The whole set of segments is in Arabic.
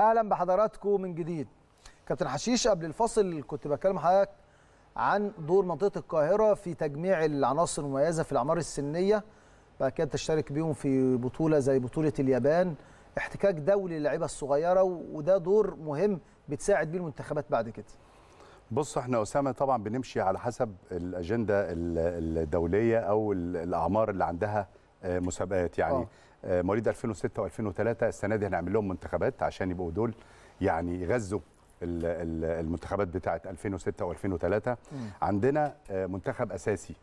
اهلا بحضراتكم من جديد كابتن حشيش قبل الفاصل كنت بكلم حضرتك عن دور منطقه القاهره في تجميع العناصر المميزه في الاعمار السنيه بعد كده تشترك بيهم في بطوله زي بطوله اليابان احتكاك دولي للعيبه الصغيره وده دور مهم بتساعد بيه المنتخبات بعد كده بص احنا اسامه طبعا بنمشي على حسب الاجنده الدوليه او الاعمار اللي عندها آه، مسابقات يعني أوه. آه، مواليد 2006 و2003 السنه دي هنعمل لهم منتخبات عشان يبقوا دول يعني يغذوا المنتخبات بتاعه 2006 و2003 عندنا آه، منتخب اساسي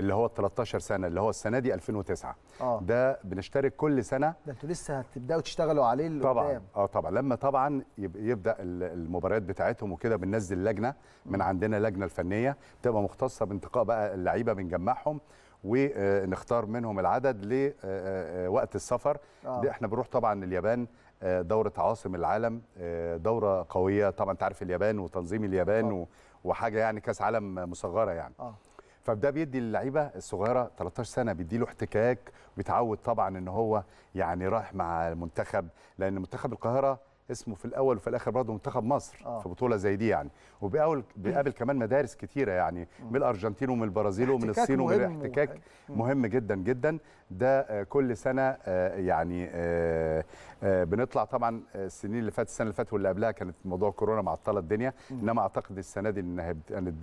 اللي هو ال 13 سنه اللي هو السنه دي 2009 آه. ده بنشترك كل سنه ده انتوا لسه هتبداوا تشتغلوا عليه لقدام طبعا اه طبعا لما طبعا يبدا المباريات بتاعتهم وكده بننزل لجنه من عندنا اللجنه الفنيه بتبقى مختصه بانتقاء بقى اللعيبه بنجمعهم ونختار منهم العدد لوقت السفر آه. احنا بنروح طبعا اليابان آه، دوره عاصم العالم آه، دوره قويه طبعا انت عارف اليابان وتنظيم اليابان آه. وحاجه يعني كاس عالم مصغره يعني آه. فده بيدي للعيبه الصغيره 13 سنه بيدي له احتكاك بيتعود طبعا ان هو يعني رايح مع المنتخب لان منتخب القاهره اسمه في الاول وفي الاخر برضه منتخب مصر آه. في بطوله زي دي يعني وبيقابل بيقابل كمان مدارس كتيره يعني من الارجنتين ومن البرازيل ومن الصين ومن احتكاك مهم, مهم جدا جدا ده كل سنه آه، يعني آه، آه، بنطلع طبعا السنين اللي فاتت السنه اللي فاتت واللي قبلها كانت موضوع كورونا معطله الدنيا انما اعتقد السنه دي ان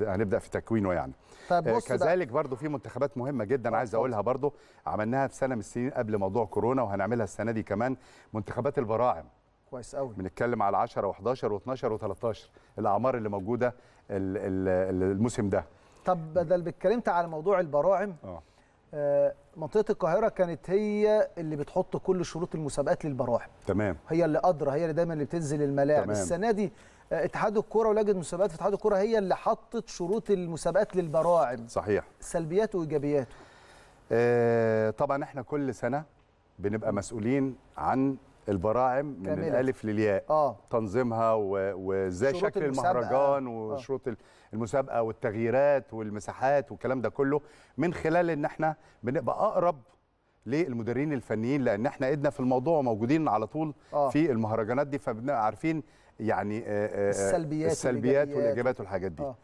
هنبدا في تكوينه يعني طيب كذلك برضه في منتخبات مهمه جدا عايز اقولها برضه عملناها في سنه من السنين قبل موضوع كورونا وهنعملها السنه دي كمان منتخبات البراعم كويس قوي بنتكلم على 10 و11 و12 و13 الاعمار اللي موجوده الموسم ده طب بدل اتكلمت على موضوع البراعم آه. اه منطقه القاهره كانت هي اللي بتحط كل شروط المسابقات للبراعم تمام هي اللي قادره هي اللي دايما اللي بتنزل الملاعب السنه دي آه، اتحاد الكوره ولجنه مسابقات في اتحاد الكوره هي اللي حطت شروط المسابقات للبراعم صحيح سلبياته وايجابياته آه طبعا احنا كل سنه بنبقى مسؤولين عن البراعم من كاملة. الالف للياء آه. تنظيمها وازاي شكل المهرجان آه. وشروط آه. المسابقه والتغييرات والمساحات والكلام ده كله من خلال ان احنا بنبقى اقرب للمديرين الفنيين لان احنا ايدنا في الموضوع وموجودين على طول آه. في المهرجانات دي فبنبقى عارفين يعني آه، آه، السلبيات, السلبيات والاجابات والحاجات دي آه.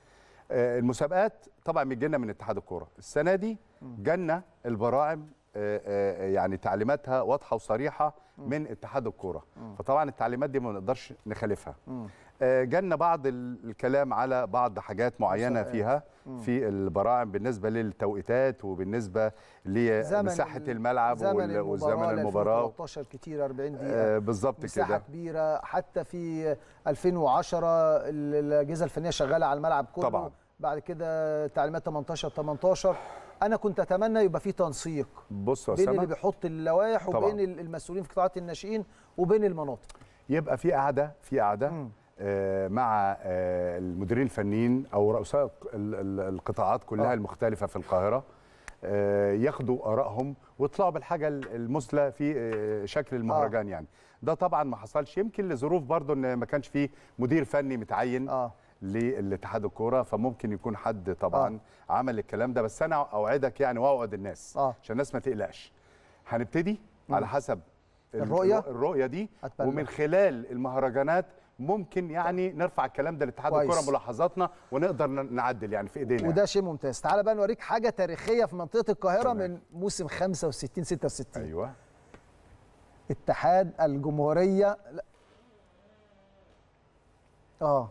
المسابقات طبعا بتجي من اتحاد الكوره السنه دي جنة البراعم آه، آه، يعني تعليماتها واضحه وصريحه من اتحاد الكوره فطبعا التعليمات دي ما نقدرش نخالفها آه، جالنا بعض الكلام على بعض حاجات معينه فيها في البراعم بالنسبه للتوقيتات وبالنسبه لمساحه الملعب زمن وزمن المباراه 13 كتير 40 دقيقه بالظبط كده مساحه كبيره حتى في 2010 الاجهزه الفنيه شغاله على الملعب كله طبعا بعد كده تعليمات 18 18 انا كنت اتمنى يبقى في تنسيق بص بين اللي بيحط اللوائح وبين المسؤولين في قطاعات الناشئين وبين المناطق يبقى في قعده في قعده آه، مع آه، المديرين الفنيين او رؤساء القطاعات كلها أوه. المختلفه في القاهره آه، ياخدوا ارائهم ويطلعوا بالحاجه المثلى في شكل المهرجان أوه. يعني ده طبعا ما حصلش يمكن لظروف برضو ان ما كانش فيه مدير فني متعين أوه. للاتحاد الكوره فممكن يكون حد طبعا آه. عمل الكلام ده بس انا اوعدك يعني واوعد الناس آه. عشان الناس ما تقلقش هنبتدي مم. على حسب الرؤيه الرؤيه دي أتبنى. ومن خلال المهرجانات ممكن يعني طيب. نرفع الكلام ده لاتحاد الكره ملاحظاتنا ونقدر نعدل يعني في ايدينا وده يعني. شيء ممتاز تعال بقى نوريك حاجه تاريخيه في منطقه القاهره من موسم 65 66 ايوه اتحاد الجمهوريه اه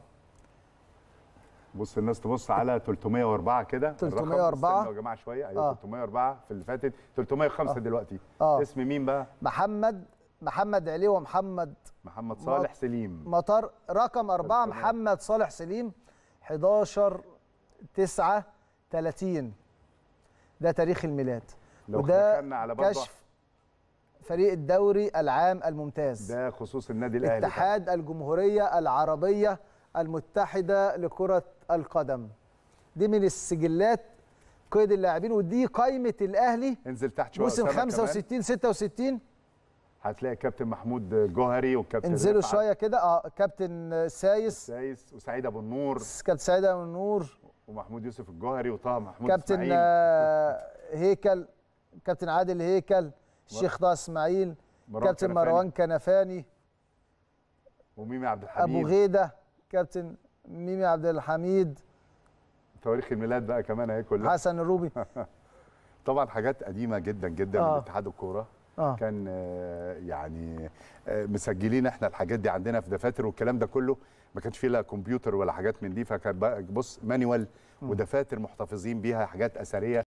بص الناس تبص على 304 كده 304 يا جماعه شويه ايوه آه. 304 في اللي فاتت 305 آه. دلوقتي آه. اسم مين بقى محمد محمد علي ومحمد محمد صالح مط... سليم مطر رقم 4 محمد صالح سليم 11 9 30 ده تاريخ الميلاد لو وده على كشف فريق الدوري العام الممتاز ده خصوص النادي الاهلي اتحاد الجمهوريه العربيه المتحده لكره القدم دي من السجلات قيد اللاعبين ودي قائمه الاهلي انزل تحت شويه موسم 65 66 هتلاقي كابتن محمود جوهري وكابتن انزلوا شويه كده اه كابتن سايس سايس وسعيد ابو النور كابتن سعيد ابو النور ومحمود يوسف الجوهري وطه محمود كابتن اسماعيل كابتن آه، هيكل كابتن عادل هيكل الشيخ طه اسماعيل كابتن مروان كنفاني وميمي عبد الحميد ابو غيده كابتن ميمي عبد الحميد تواريخ الميلاد بقى كمان اهي كلها حسن الروبي طبعا حاجات قديمه جدا جدا آه. من اتحاد الكوره آه. كان آه، يعني آه، مسجلين احنا الحاجات دي عندنا في دفاتر والكلام ده كله ما كانش فيه لا كمبيوتر ولا حاجات من دي فكان بص مانيوال ودفاتر محتفظين بيها حاجات اثريه